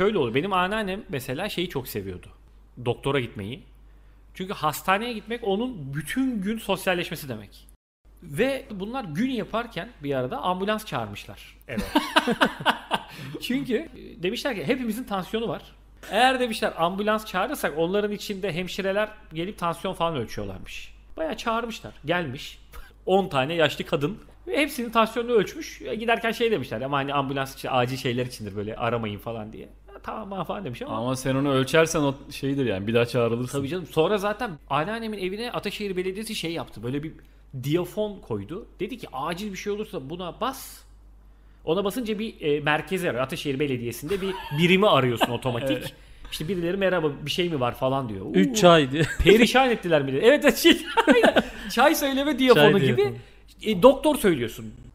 şöyle olur. Benim anneannem mesela şeyi çok seviyordu. Doktora gitmeyi. Çünkü hastaneye gitmek onun bütün gün sosyalleşmesi demek. Ve bunlar gün yaparken bir arada ambulans çağırmışlar. Evet. Çünkü e, demişler ki hepimizin tansiyonu var. Eğer demişler ambulans çağırırsak onların içinde hemşireler gelip tansiyon falan ölçüyorlarmış. Baya çağırmışlar. Gelmiş. 10 tane yaşlı kadın ve hepsinin tansiyonunu ölçmüş. E, giderken şey demişler ama hani ambulans için acil şeyler içindir böyle aramayın falan diye tamam falan demiş ama. Ama sen onu ölçersen o şeydir yani bir daha çağrılırsın. Tabii canım. Sonra zaten anneannemin evine Ataşehir Belediyesi şey yaptı. Böyle bir diyafon koydu. Dedi ki acil bir şey olursa buna bas. Ona basınca bir e, merkezi arıyor. Ataşehir Belediyesi'nde bir birimi arıyorsun otomatik. evet. İşte birileri merhaba bir şey mi var falan diyor. Uuu, Üç çaydı diyor. Perişan ettiler bile. Evet şey, çay söyleme diyafonu çay gibi. Diyafon. E, doktor söylüyorsun